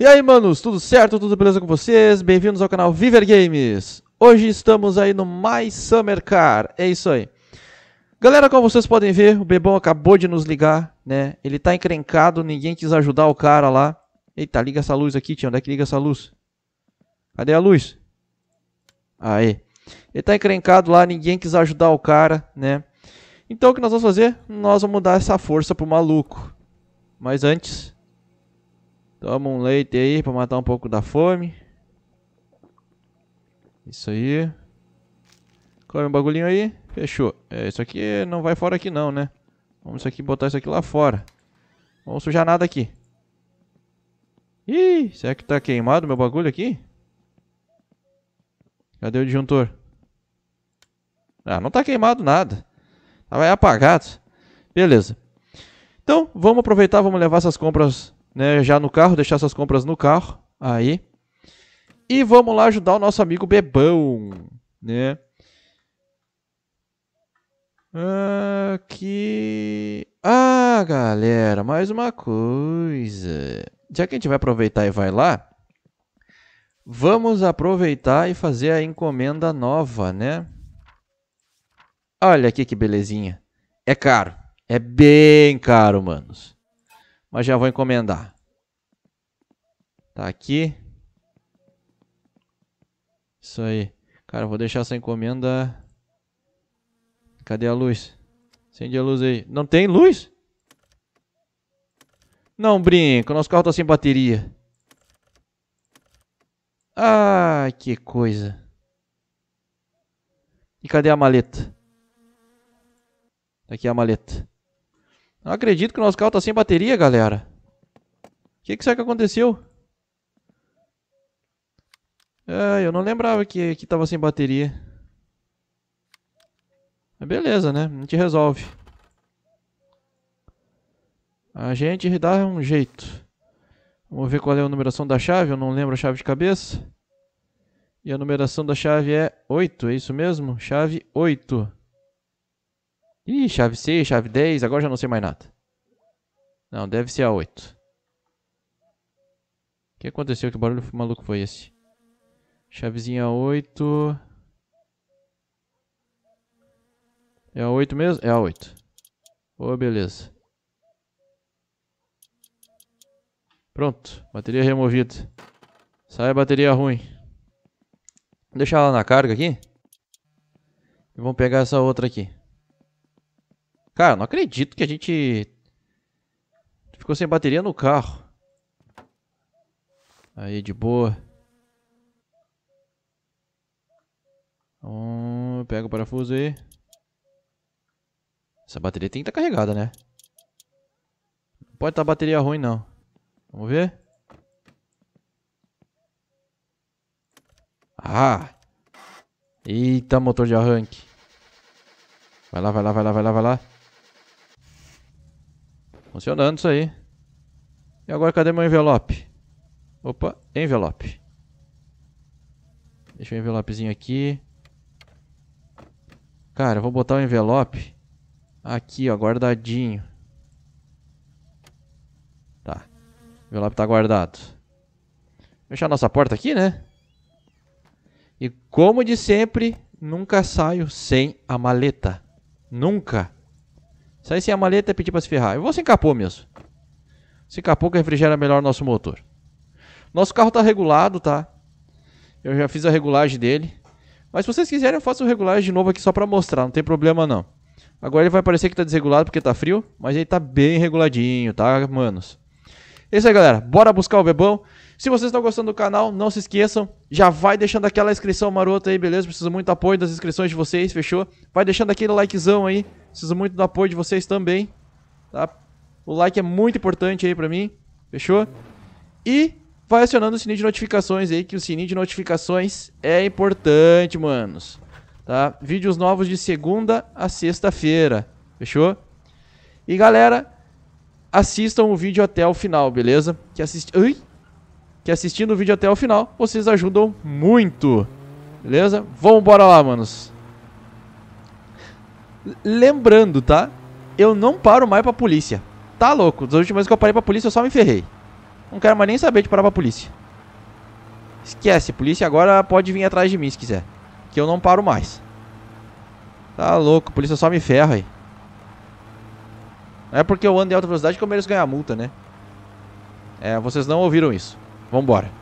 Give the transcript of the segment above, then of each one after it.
e aí, manos, tudo certo? Tudo beleza com vocês? Bem-vindos ao canal Viver Games. Hoje estamos aí no mais Summer Car. É isso aí. Galera, como vocês podem ver, o Bebão acabou de nos ligar, né? Ele tá encrencado, ninguém quis ajudar o cara lá. Eita, liga essa luz aqui, tio. Onde é que liga essa luz? Cadê a luz? Aê. Ele tá encrencado lá, ninguém quis ajudar o cara, né? Então o que nós vamos fazer? Nós vamos dar essa força pro maluco. Mas antes, toma um leite aí para matar um pouco da fome. Isso aí. Come um bagulhinho aí. Fechou. É, isso aqui não vai fora aqui não, né? Vamos aqui botar isso aqui lá fora. Não vamos sujar nada aqui. Ih, será que tá queimado meu bagulho aqui? Cadê o disjuntor? Ah, não está queimado nada. Tava tá, aí é apagado. Beleza. Então, vamos aproveitar, vamos levar essas compras né, já no carro, deixar essas compras no carro. Aí. E vamos lá ajudar o nosso amigo Bebão. Né? Aqui. Ah, galera, mais uma coisa. Já que a gente vai aproveitar e vai lá, vamos aproveitar e fazer a encomenda nova, né? Olha aqui que belezinha. É caro. É bem caro, manos. Mas já vou encomendar. Tá aqui. Isso aí. Cara, vou deixar essa encomenda... Cadê a luz? Acende a luz aí. Não tem luz? Não brinca, nosso carro tá sem bateria. Ai, ah, que coisa. E cadê a maleta? Tá aqui é a maleta. Não acredito que o nosso carro tá sem bateria, galera. O que, que será que aconteceu? É, eu não lembrava que aqui tava sem bateria. Mas beleza, né? A gente resolve. A gente dá um jeito. Vamos ver qual é a numeração da chave. Eu não lembro a chave de cabeça. E a numeração da chave é 8, é isso mesmo? Chave 8. Ih, chave C, chave 10, agora já não sei mais nada. Não, deve ser a 8. O que aconteceu? Que barulho maluco foi esse? Chavezinha 8. É a 8 mesmo? É a 8. Ô, oh, beleza. Pronto, bateria removida. Sai a bateria ruim. Vou deixar ela na carga aqui. E vamos pegar essa outra aqui. Cara, não acredito que a gente ficou sem bateria no carro. Aí, de boa. Hum, pega o parafuso aí. Essa bateria tem que estar tá carregada, né? Não pode estar tá bateria ruim, não. Vamos ver? Ah! Eita, motor de arranque. Vai lá, vai lá, vai lá, vai lá, vai lá. Funcionando isso aí. E agora cadê meu envelope? Opa, envelope. Deixa o envelopezinho aqui. Cara, vou botar o envelope aqui, ó, guardadinho. Tá. O envelope tá guardado. Fechar nossa porta aqui, né? E como de sempre, nunca saio sem a maleta. Nunca. Sai sem a maleta e é pedi para se ferrar. Eu vou se encapou mesmo. Se encapou que refrigera melhor o nosso motor. Nosso carro tá regulado, tá? Eu já fiz a regulagem dele. Mas se vocês quiserem, eu faço a regulagem de novo aqui só para mostrar, não tem problema não. Agora ele vai parecer que tá desregulado porque tá frio, mas ele tá bem reguladinho, tá, manos? É isso aí, galera. Bora buscar o bebão. Se vocês estão gostando do canal, não se esqueçam, já vai deixando aquela inscrição marota aí, beleza? Preciso muito apoio das inscrições de vocês, fechou? Vai deixando aquele likezão aí, preciso muito do apoio de vocês também, tá? O like é muito importante aí pra mim, fechou? E vai acionando o sininho de notificações aí, que o sininho de notificações é importante, manos. Tá? Vídeos novos de segunda a sexta-feira, fechou? E galera, assistam o vídeo até o final, beleza? Que assiste... Ai! que assistindo o vídeo até o final, vocês ajudam muito. Beleza? Vamos lá, manos. Lembrando, tá? Eu não paro mais pra polícia. Tá louco? Das últimas vezes que eu parei pra polícia, eu só me ferrei. Não quero mais nem saber de parar pra polícia. Esquece, polícia agora pode vir atrás de mim se quiser. Que eu não paro mais. Tá louco, polícia só me ferra aí. Não é porque eu ando em alta velocidade que eu mereço ganhar multa, né? É, vocês não ouviram isso. Vambora.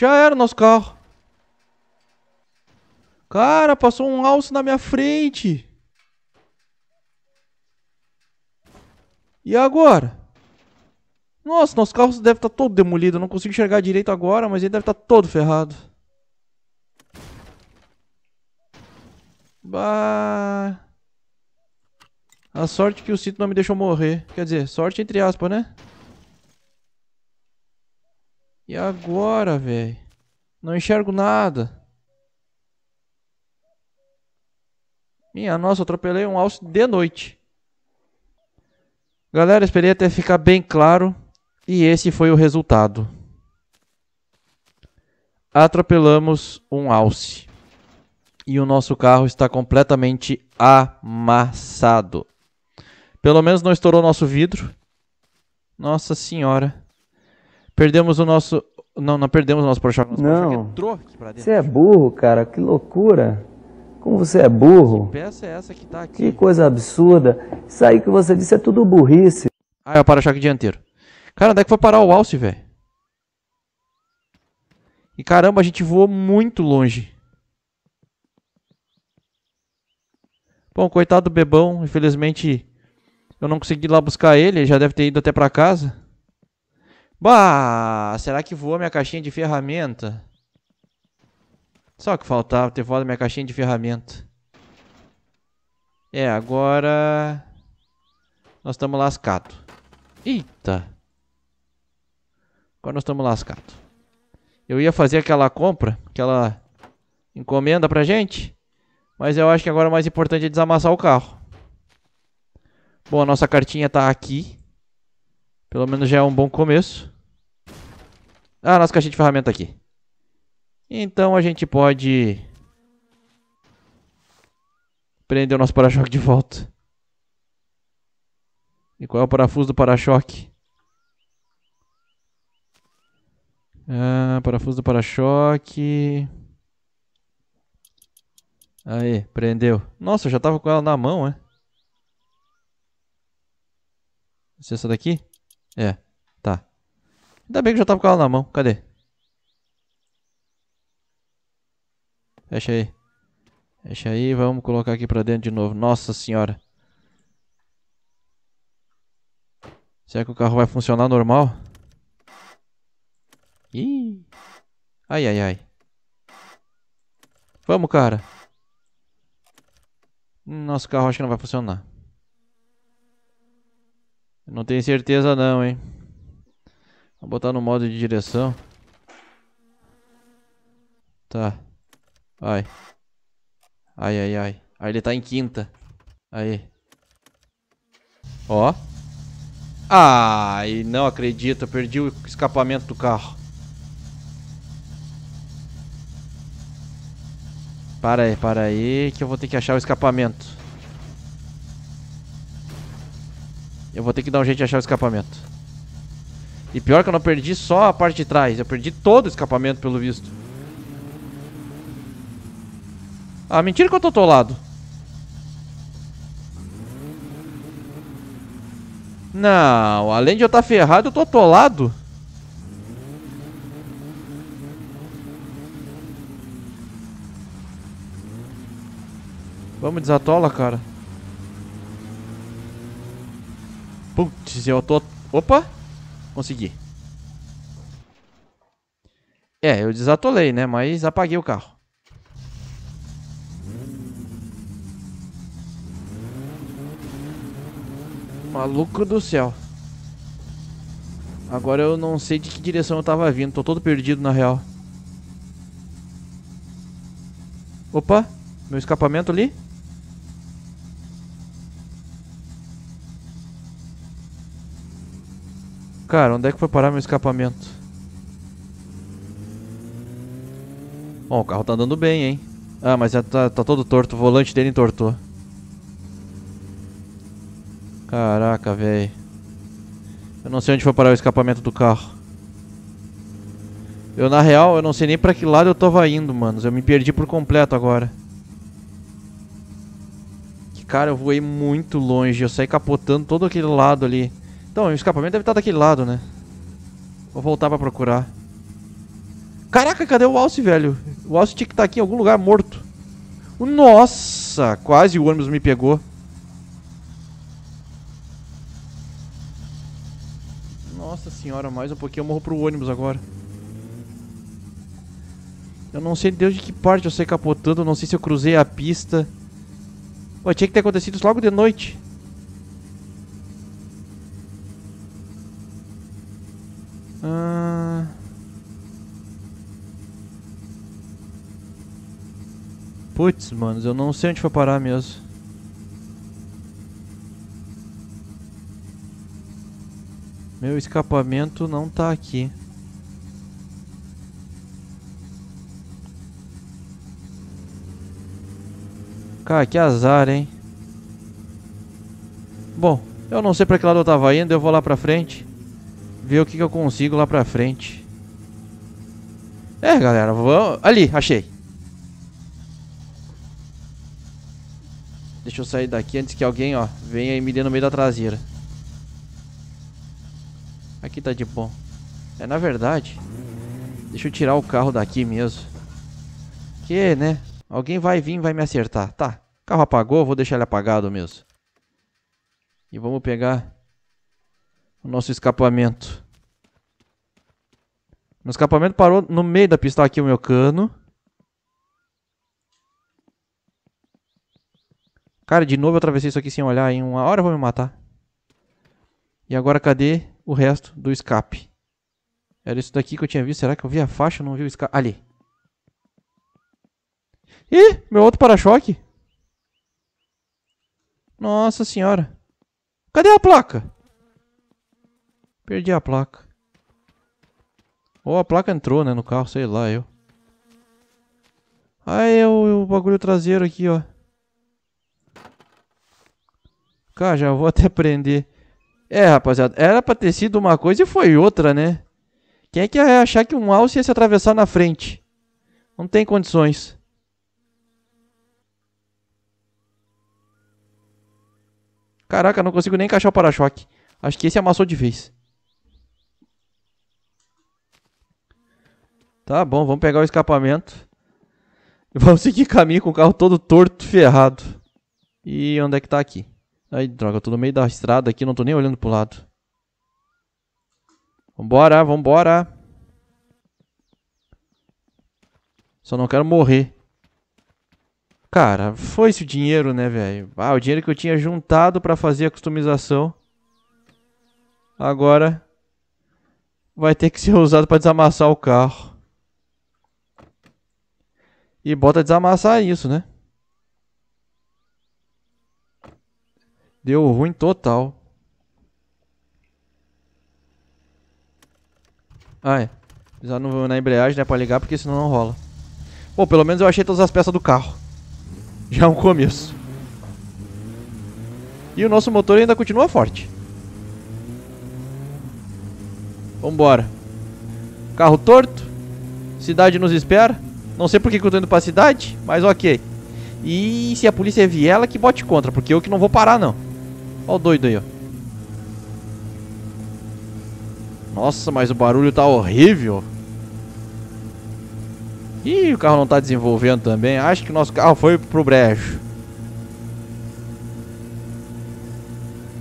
Já era o nosso carro. Cara, passou um alce na minha frente. E agora? Nossa, nosso carro deve estar tá todo demolido. Eu não consigo enxergar direito agora, mas ele deve estar tá todo ferrado. Bah... A sorte que o cinto não me deixou morrer. Quer dizer, sorte entre aspas, né? E agora, velho? Não enxergo nada. Minha nossa, atropelei um alce de noite. Galera, esperei até ficar bem claro. E esse foi o resultado. Atropelamos um alce. E o nosso carro está completamente amassado. Pelo menos não estourou nosso vidro. Nossa senhora. Perdemos o nosso. Não, não perdemos o nosso Porchat. Nosso não. entrou aqui pra dentro. Você é burro, cara. Que loucura. Como você é burro. Que peça é essa que tá aqui? Que coisa absurda. Isso aí que você disse é tudo burrice. Ah, é o para-choque dianteiro. Cara, onde é que foi parar o Alce, velho? E caramba, a gente voou muito longe. Bom, coitado do Bebão, infelizmente eu não consegui ir lá buscar ele, ele já deve ter ido até para casa. Bah, será que voou minha caixinha de ferramenta? Só que faltava ter voado minha caixinha de ferramenta. É, agora... Nós estamos lascados. Eita! Agora nós estamos lascados. Eu ia fazer aquela compra, aquela encomenda pra gente. Mas eu acho que agora o é mais importante é desamassar o carro. Bom, a nossa cartinha tá aqui. Pelo menos já é um bom começo a ah, nossa caixa de ferramenta aqui. Então a gente pode prender o nosso para-choque de volta. E qual é o parafuso do para-choque? Ah, parafuso do para-choque. Aí, prendeu. Nossa, eu já tava com ela na mão, é? é essa daqui? É. Ainda bem que já tava com ela na mão. Cadê? Fecha aí. Fecha aí. Vamos colocar aqui pra dentro de novo. Nossa senhora. Será que o carro vai funcionar normal? Ih. Ai, ai, ai. Vamos, cara. Nosso carro acho que não vai funcionar. Não tenho certeza não, hein. Vou botar no modo de direção. Tá. Ai. Ai, ai, ai. Aí ele tá em quinta. Aí. Ó. Ai, não acredito. Eu perdi o escapamento do carro. Para aí, para aí, que eu vou ter que achar o escapamento. Eu vou ter que dar um jeito de achar o escapamento. E pior que eu não perdi só a parte de trás, eu perdi todo o escapamento, pelo visto. Ah, mentira que eu tô atolado. Não, além de eu estar tá ferrado, eu tô atolado. Vamos desatola, cara. Putz, eu tô... Opa! Consegui. É, eu desatolei, né? Mas apaguei o carro. Maluco do céu. Agora eu não sei de que direção eu tava vindo. Tô todo perdido, na real. Opa, meu escapamento ali. Cara, onde é que foi parar meu escapamento? Bom, o carro tá andando bem, hein? Ah, mas já tá, tá todo torto. O volante dele entortou. Caraca, velho. Eu não sei onde foi parar o escapamento do carro. Eu, na real, eu não sei nem pra que lado eu tava indo, mano. Eu me perdi por completo agora. Que cara, eu voei muito longe. Eu saí capotando todo aquele lado ali. Então, o escapamento deve estar daquele lado, né? Vou voltar pra procurar. Caraca, cadê o Alce, velho? O Alce tinha que estar aqui em algum lugar morto. Nossa, quase o ônibus me pegou. Nossa senhora, mais um pouquinho eu morro pro ônibus agora. Eu não sei Deus de que parte eu saí capotando, não sei se eu cruzei a pista. Ué, tinha que ter acontecido isso logo de noite. Ah... Putz, mano, eu não sei onde foi parar mesmo. Meu escapamento não tá aqui. Cara, que azar, hein? Bom, eu não sei pra que lado eu tava indo, eu vou lá pra frente ver o que, que eu consigo lá pra frente. É, galera, vamos... Ali, achei. Deixa eu sair daqui antes que alguém, ó, venha e me dê no meio da traseira. Aqui tá de bom. É, na verdade... Deixa eu tirar o carro daqui mesmo. Que, né? Alguém vai vir e vai me acertar. Tá, carro apagou, vou deixar ele apagado mesmo. E vamos pegar o nosso escapamento. Meu escapamento parou no meio da pista tá aqui o meu cano. Cara, de novo eu atravessei isso aqui sem olhar. Em uma hora eu vou me matar. E agora cadê o resto do escape? Era isso daqui que eu tinha visto. Será que eu vi a faixa? Não vi o escape. Ali. Ih, meu outro para-choque. Nossa senhora. Cadê a placa? Perdi a placa. Ou a placa entrou, né, no carro, sei lá, eu. Aí o, o bagulho traseiro aqui, ó. Cara, já vou até prender. É, rapaziada, era pra ter sido uma coisa e foi outra, né? Quem é que ia achar que um alce ia se atravessar na frente? Não tem condições. Caraca, não consigo nem encaixar o para-choque. Acho que esse amassou de vez. Tá bom, vamos pegar o escapamento. E vamos seguir caminho com o carro todo torto, ferrado. E onde é que tá aqui? Ai, droga, tô no meio da estrada aqui, não tô nem olhando pro lado. Vambora, vambora. Só não quero morrer. Cara, foi-se o dinheiro, né, velho? Ah, o dinheiro que eu tinha juntado pra fazer a customização. Agora... Vai ter que ser usado pra desamassar o carro. E bota desamassar isso, né? Deu ruim total. Ah, é. não na embreagem, né, pra ligar, porque senão não rola. Pô, pelo menos eu achei todas as peças do carro. Já é um começo. E o nosso motor ainda continua forte. Vambora. Carro torto. Cidade nos espera. Não sei por que, que eu tô indo pra cidade, mas ok. E se a polícia vier, ela que bote contra, porque eu que não vou parar, não. Ó o doido aí, ó. Nossa, mas o barulho tá horrível. Ih, o carro não tá desenvolvendo também. Acho que o nosso carro foi pro brejo.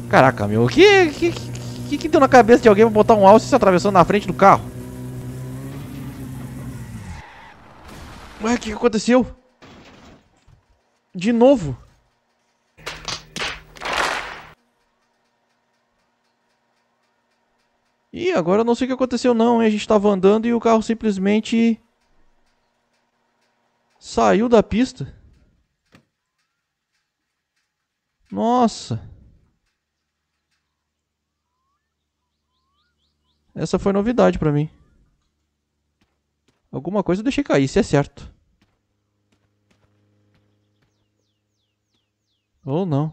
Caraca, meu. O que que, que, que deu na cabeça de alguém pra botar um alce se atravessando na frente do carro? Ué, o que, aconteceu? De novo? Ih, agora eu não sei o que aconteceu não, hein? A gente tava andando e o carro simplesmente... Saiu da pista. Nossa. Essa foi novidade pra mim. Alguma coisa eu deixei cair, isso é certo. Ou não.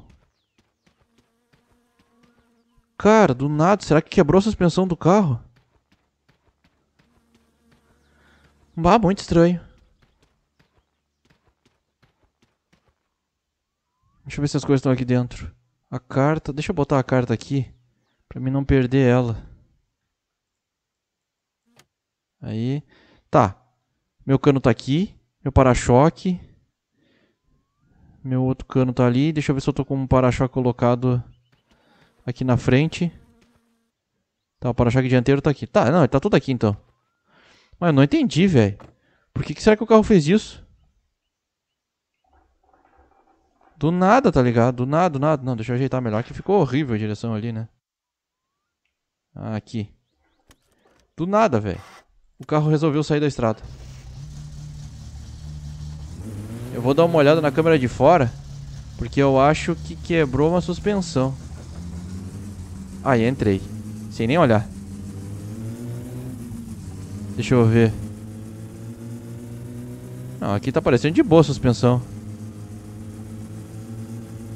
Cara, do nada, será que quebrou a suspensão do carro? Bah, muito estranho. Deixa eu ver se as coisas estão aqui dentro. A carta, deixa eu botar a carta aqui. Pra mim não perder ela. Aí, Tá. Meu cano tá aqui. Meu para-choque. Meu outro cano tá ali. Deixa eu ver se eu tô com um para-choque colocado aqui na frente. Tá, o para-choque dianteiro tá aqui. Tá, não, tá tudo aqui então. Mas eu não entendi, velho. Por que, que será que o carro fez isso? Do nada, tá ligado? Do nada, do nada. Não, deixa eu ajeitar melhor, que ficou horrível a direção ali, né? Ah, aqui. Do nada, velho. O carro resolveu sair da estrada. Eu vou dar uma olhada na câmera de fora, porque eu acho que quebrou uma suspensão. Aí, ah, entrei. Sem nem olhar. Deixa eu ver. Não, aqui tá parecendo de boa a suspensão.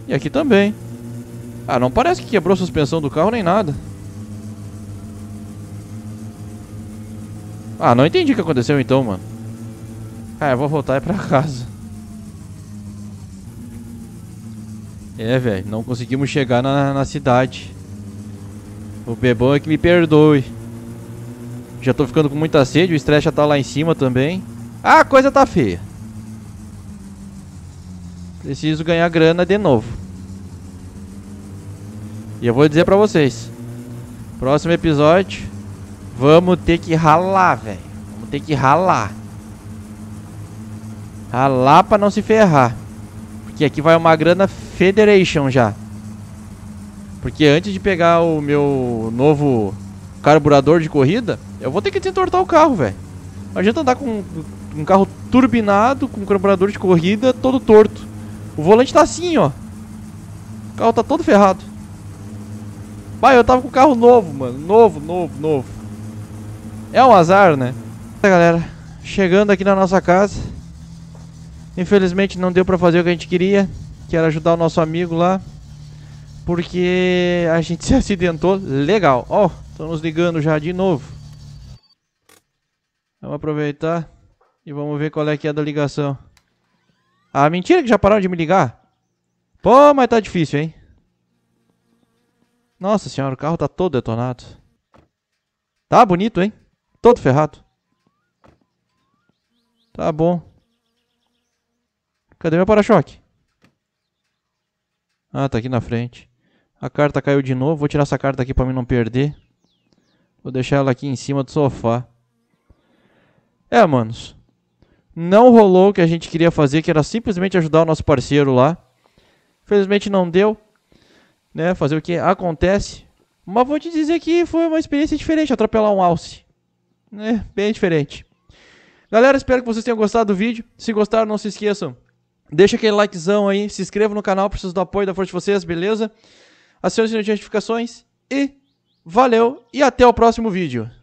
E aqui também. Ah, não parece que quebrou a suspensão do carro nem nada. Ah, não entendi o que aconteceu então, mano. Ah, eu vou voltar é pra casa. É, velho, não conseguimos chegar na, na cidade. O bebão é que me perdoe. Já tô ficando com muita sede, o estresse já tá lá em cima também. Ah, a coisa tá feia. Preciso ganhar grana de novo. E eu vou dizer pra vocês. Próximo episódio Vamos ter que ralar, velho. Vamos ter que ralar. Ralar pra não se ferrar. Porque aqui vai uma grana Federation já. Porque antes de pegar o meu novo carburador de corrida, eu vou ter que desentortar o carro, velho. Não adianta andar com um carro turbinado, com um carburador de corrida todo torto. O volante tá assim, ó. O carro tá todo ferrado. Bah, eu tava com o carro novo, mano. Novo, novo, novo. É um azar, né? Tá, galera, chegando aqui na nossa casa. Infelizmente não deu pra fazer o que a gente queria, que era ajudar o nosso amigo lá. Porque a gente se acidentou legal. Ó, oh, nos ligando já de novo. Vamos aproveitar e vamos ver qual é que é da ligação. Ah, mentira que já pararam de me ligar. Pô, mas tá difícil, hein? Nossa senhora, o carro tá todo detonado. Tá bonito, hein? Todo ferrado. Tá bom. Cadê meu para-choque? Ah, tá aqui na frente. A carta caiu de novo. Vou tirar essa carta aqui pra mim não perder. Vou deixar ela aqui em cima do sofá. É, manos. Não rolou o que a gente queria fazer, que era simplesmente ajudar o nosso parceiro lá. Infelizmente não deu. Né? Fazer o que acontece. Mas vou te dizer que foi uma experiência diferente atropelar um alce né, bem diferente. Galera, espero que vocês tenham gostado do vídeo. Se gostaram, não se esqueçam. Deixa aquele likezão aí, se inscreva no canal, preciso do apoio da força de vocês, beleza? Acione as notificações e valeu e até o próximo vídeo.